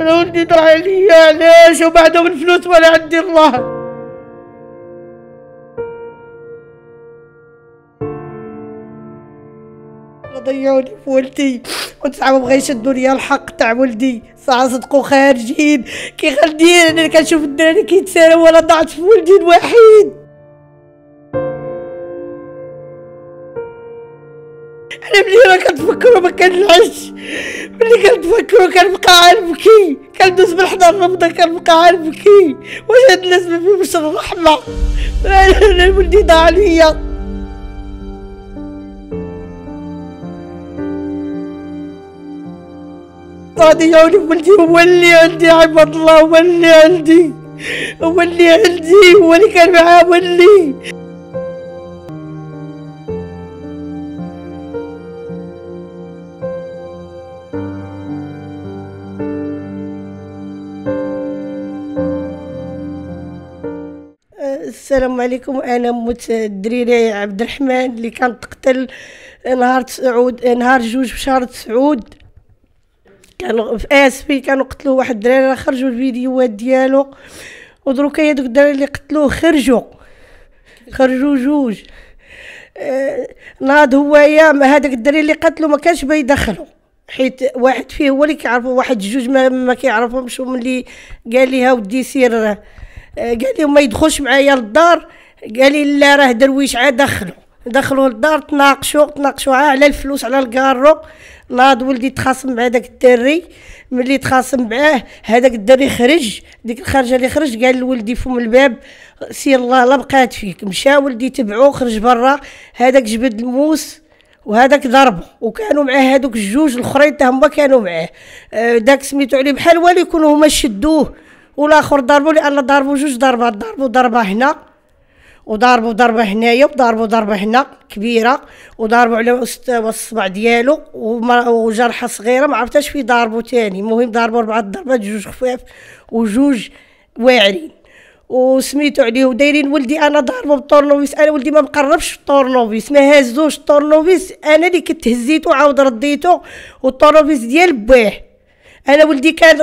انا ولدي ضاع عليا علاش وبعده من فلوس ولا عندي الله ضيعوني في ولدي وتسعة بغا يشدوا ليا الحق تاع ولدي ساعة صدقوا خارجين كي غندير انا كنشوف الدراري كيتساروا ولا ضعت في ولدي الوحيد انا ملي راه كنتفكرو ما كنلعش ملي كنتفكرو كنبقى غنبكي كندوز من حدا الرمضة كنبقى غنبكي واش هاد الناس ما فيهمش الرحمة انا ولدي ضاع عليا غادي يعاوني ولدي هو اللي عندي عباد الله هو اللي عندي هو اللي عندي هو اللي كان معاه هو اللي السلام عليكم انا موت الدريري عبد الرحمن اللي كان تقتل نهار تسعود نهار جوج في شهر تسعود كانوا في اسفي كانوا قتلوا واحد الدراري خرجوا الفيديوهات ديالو ودروكا هي دوك الدراري اللي قتلوه خرجوا خرجوا جوج ناض أه، ناض يا هذاك الدري اللي قتلو ما كانش بيدخلو حيت واحد فيه هو اللي كيعرفو واحد جوج ما, ما كيعرفهمش اللي قال ليها ودي سير آه، قال لي ما يدخلش معايا للدار قال لي لا راه درويش عاد دخلو دخلوا للدار تناقشوا تناقشوا على الفلوس على الكارو ناض ولدي تخاصم مع داك الدري ملي تخاصم معاه هذاك الدري خرج ديك الخرجه اللي خرج قال لولدي فم الباب سير الله لا بقات فيك مشى ولدي تبعو خرج برا هذاك جبد الموس وهذاك ضربه وكانوا معاه هذوك الجوج الاخرين حتى هما كانوا معاه آه، داك سميتو عليه بحال والو يكونوا هما شدوه والاخر ضربوا لان ضربوا جوج ضربات ضربوا ضربه هنا وضربوا ضربه هنايا وضربوا ضربه هنا كبيره وضربوا على مستوى الصبع ديالو وجرحه صغيره ما عرفتش في ضربوا تاني المهم ضربوا اربعه ضربات جوج خفاف وجوج واعرين وسميتو عليه ودايرين ولدي انا ضاربه بالطورنوفيس انا ولدي ما مقربش الطورنوفيس ما هزوش الطورنوفيس انا اللي كنت هزيتو عاود رديتو والطورنوفيس ديال باه انا ولدي كان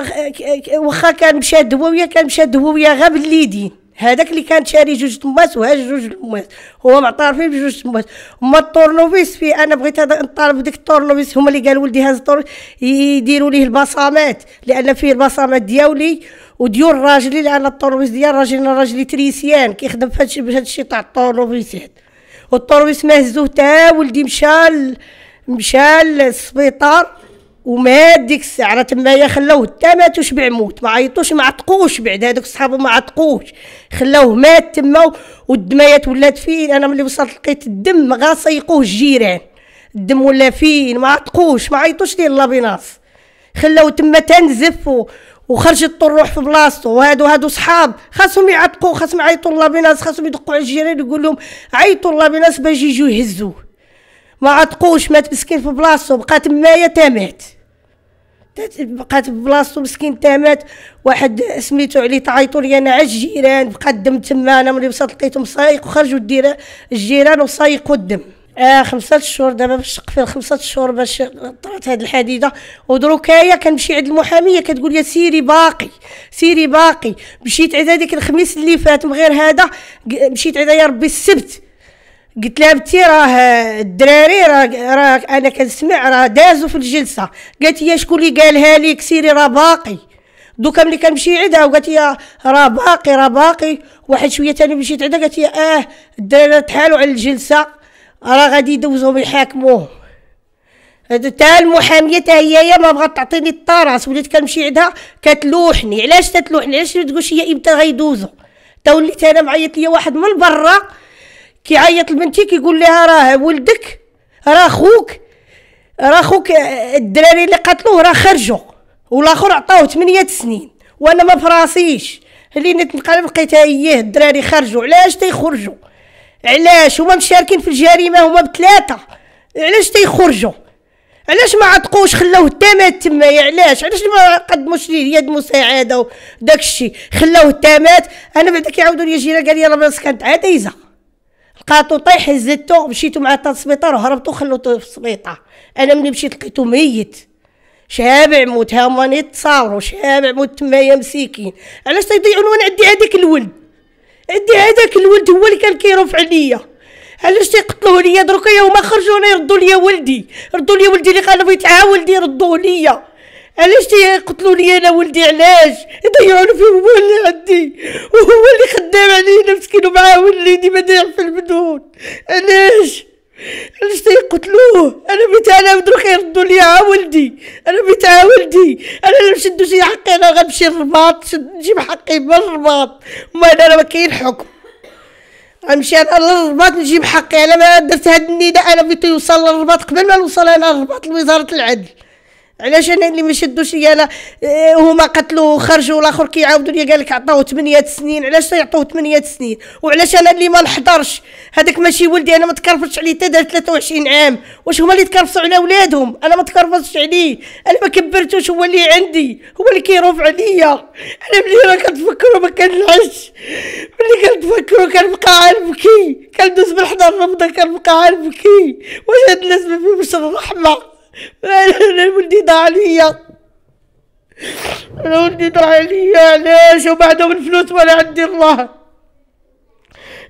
واخا كان مشى دواويه كان مشى دواويه غا بالليدين هذاك اللي كان شاري جوج تماس وهاج جوج تماس هو معطار فيه بجوج تماس اما الطورنوفيس في انا بغيت هذا نطالب ديك الطورنوفيس هما اللي قالوا ولدي هاز الطور يديروا ليه البصامات لان فيه البصامات دياولي وديور راجلي لان الطورنوفيس ديال راجلي راجلي تريسيان كيخدم في هذا الشيء تاع الطورنوفيس والطورنوفيس ما هزوه تا ولدي مشى مشى للسبيطار وما ديك الساعه راه تمايا خلاوه تا مات وشبع موت ما عيطوش ما عتقوش بعد هذوك صحابو ما عتقوش خلاوه مات تما والدمايات ولات فين انا ملي وصلت لقيت الدم غا سيقوه الجيران الدم ولا فين ما عتقوش ما عيطوش ليه لابيناس خلاوه تما تنزف وخرجت الطروح في بلاصتو وهادو هادو صحاب خاصهم يعتقوه خاصهم يعيطوا لابيناس خاصهم يدقوا على الجيران يقول لهم عيطوا لابيناس باش يجوا يهزوه ما عتقوش مات مسكين في بلاصتو بقى تمايا تامات بقات بلاصتو مسكين تامات واحد سميتو عليه تعيطوا لي انا على الجيران بقى الدم تما انا ملي وصلت لقيتهم صايق وخرجوا الديره الجيران وصايقوا الدم آه خمسة شهور دابا باش تقفل خمسة شهور باش طرات هاد الحديده ودروكايا كنمشي عند المحاميه كتقول لي سيري باقي سيري باقي مشيت عند هذيك الخميس اللي فات من غير هذا مشيت عند يا ربي السبت قلت لها بنتي راه الدراري راه راه انا كنسمع راه دازوا في الجلسه قالت لي شكون اللي قالها لك سيري راه باقي دوكا ملي كنمشي عندها وقالت لي راه باقي راه باقي واحد شويه تاني مشيت عندها قالت لي اه الدراري تحالوا على الجلسه راه غادي يدوزوهم يحاكموه تا المحاميه تا هي هي ما بغات تعطيني الطراس وليت كنمشي عندها كتلوحني علاش تتلوحني علاش تقولش هي امتى غيدوزو تا وليت انا معيط ليا واحد من برا كيعيط لبنتي كيقول لها راه ولدك راه خوك راه خوك آه، الدراري اللي قتلوه راه خرجوا والاخر عطاوه 8 سنين وانا ما فراسيش اللي نتنقلب لقيتها اياه الدراري خرجوا علاش تيخرجوا علاش هما مشاركين في الجريمه هما بثلاثه علاش تيخرجوا علاش ما عتقوش خلاوه التامات تمايا علاش علاش ما قدموش ليه يد مساعده وداك الشيء خلاوه التامات انا بعدا كيعاودوا لي جيران قال لي راه كانت عاديزه لقاتو طيح هزتو مشيتو مع السبيطار وهربتو خلوتو في السبيطار انا ملي مشيت لقيتو ميت شابع موت ها هما تصاوروا شابع موت تمايا مسيكين علاش تضيعون وانا عندي هذاك الولد عندي هذاك الولد هو اللي كان كيرفع عليا علاش تيقتلوه ليا دروكا يوم خرجوا انا يردوا ليا ولدي ردوا ليا ولدي اللي قالوا يتعاول ولدي ردوه ليا علاش تيقتلوني لي انا ولدي علاش يضيعوا له في هو اللي عندي وهو اللي خدام علينا مسكين ومعاه وليدي ما في البدون علاش علاش تيقتلوه انا بيت انا دروك يردوا لي ولدي انا بيت ولدي انا اللي نشدو شي حقي انا غنمشي للرباط نجيب حقي من الرباط وما انا ما كاين حكم غنمشي انا للرباط نجيب حقي انا ما درت هاد النداء انا بيتو يوصل للرباط قبل ما نوصل انا للرباط لوزاره العدل علاش انا اللي ما شدوش ليا انا آه، هما قتلوا وخرجوا والاخر كيعاودوا لي قال لك عطاوه 8 سنين علاش يعطوه 8 سنين وعلاش انا اللي ما نحضرش هذاك ماشي ولدي انا ما تكرفتش عليه حتى دار 23 عام واش هما اللي تكرفصوا على ولادهم انا ما تكرفصش عليه انا ما كبرتوش هو اللي عندي هو اللي كيروف عليا انا ملي راه كنتفكروا ما كنعش ملي كنتفكروا كنبقى غنبكي كندوز بالحضر رمضان كنبقى غنبكي واش هاد الناس ما فيهمش الرحمه انا ولدي ضاع عليا انا ولدي ضاع عليا علاش وما عندهم الفلوس ولا عندي الله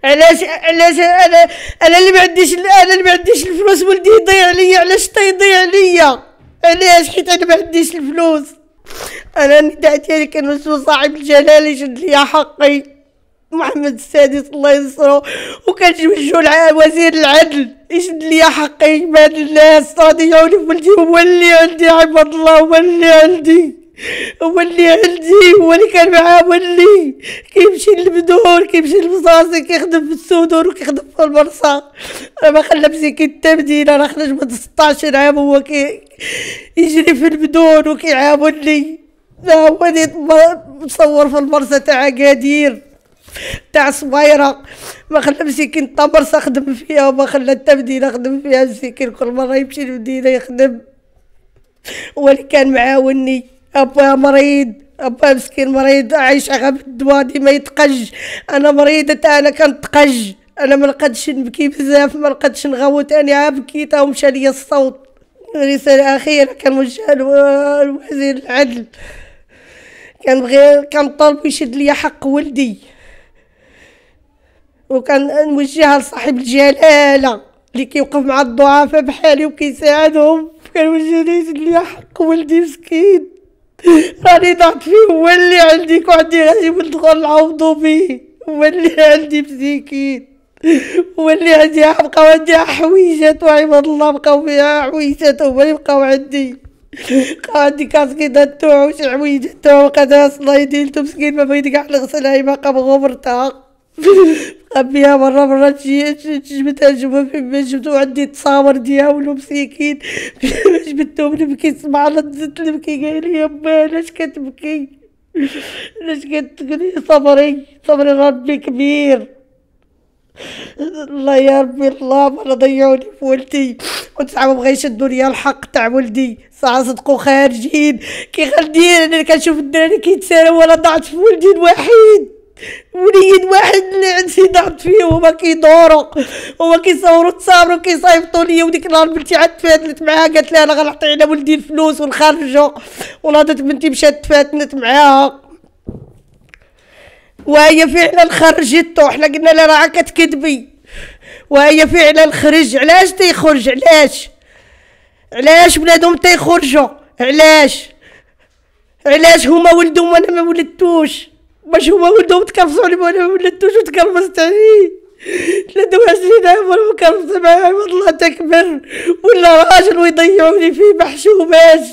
علاش علاش انا انا اللي ما عنديش انا اللي ما عنديش الفلوس ولدي يضيع عليا علاش تيضيع عليا علاش حيت انا ما عنديش الفلوس انا النداء ديالي كنوصل صاحب الجلال يشد ليا حقي محمد السادس الله ينصرو وكنوجهو لوزير العدل يشد ليا حقي بهاد الناس غادي يعاوني ولدي هو اللي عندي عباد الله هو اللي عندي هو اللي عندي هو اللي كان معاه هو اللي كيمشي للبدور كيمشي للبصاصي كيخدم في السودور وكيخدم في المرصا راه ما خلى مسكين حتى مدينة راه خرج من 16 عام هو كي يجري في البدون وكيعاوني لا هو اللي مصور في المرصا تاع اكادير تاع صبايره ما خلى مسكين طبرصه خدم فيها وما خلى حتى مدينه خدم فيها مسكين كل مره يمشي للمدينة يخدم اللي كان معاوني ابا مريض ابا مسكين مريض عايش غير بالدواء ديما يتقج انا مريضه انا كنتقج انا ما لقدش نبكي بزاف ما لقدش نغوت انا بكيت ومشى لي الصوت رسالة أخيرة كان وجهها لوزير العدل كان بغير كان طالب يشد لي حق ولدي وكنوجهها لصاحب الجلاله اللي كيوقف مع الضعفاء بحالي وكيساعدهم كنوجه ليه لي حق ولدي مسكين راني ضعت فيه هو اللي عندي كوعدي غادي ندخل نعوضو فيه هو اللي عندي مسكين هو اللي عندي بقاو عندي حويجات وعباد الله بقاو فيها حويجات هما اللي بقاو عندي بقاو عندي كاسكيدة تاعو شي حويجات توعو قادها الله يديلتو مسكين ما بغيت كاع نغسلها باقا بغبرتها ابيها مرة مرة جبتها جبتهم جبتو عندي تصاور دياولو مسيكين جبتهم نبكي سمع نزلت نبكي قال لي يما علاش كتبكي علاش كتقولي صبري صبري ربي كبير الله يا ربي الله ما ضيعوني في ولدي وتسعة ما بغيش الدنيا الحق تاع ولدي ساعة صدقوا خارجين كي خلدين انا كنشوف الدراري كيتسالوا ولا ضعت في ولدي الوحيد وليد واحد عندي ضغط فيه وما كيدورو وما كيصورو تصاورو كيصيفطو ليا وديك النهار بنتي عاد تفاتنت معاها قالت لها انا غنعطي على ولدي الفلوس ونخرجو ونهضت بنتي مشات تفاتنت معاها وهي فعلا خرجتو حنا قلنا لها راه كتكذبي وهي فعلا خرج علاش تيخرج علاش علاش بنادم تيخرجو علاش علاش هما ولدهم وانا ما ولدتوش باش هما ولدهم تكرفصوا عليه وانا شو تكرفصت عليه لا دوها سيدة ولا مكرفصة معايا والله تكبر ولا راجل ويضيعوني فيه محشومات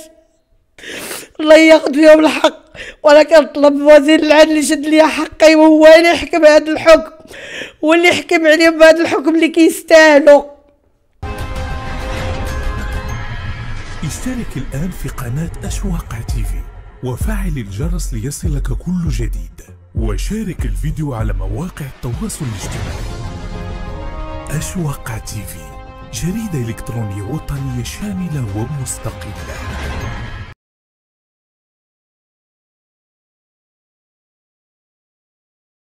الله ياخذ فيهم الحق وانا كنطلب وزير العدل يشد لي حقي وهو اللي يحكم هذا الحكم واللي يحكم عليهم بهذا الحكم اللي كيستاهلوا اشترك الان في قناه اشواق تيفي وفعل الجرس ليصلك كل جديد وشارك الفيديو على مواقع التواصل الاجتماعي أشواق تيفي جريدة إلكترونية وطنية شاملة ومستقلة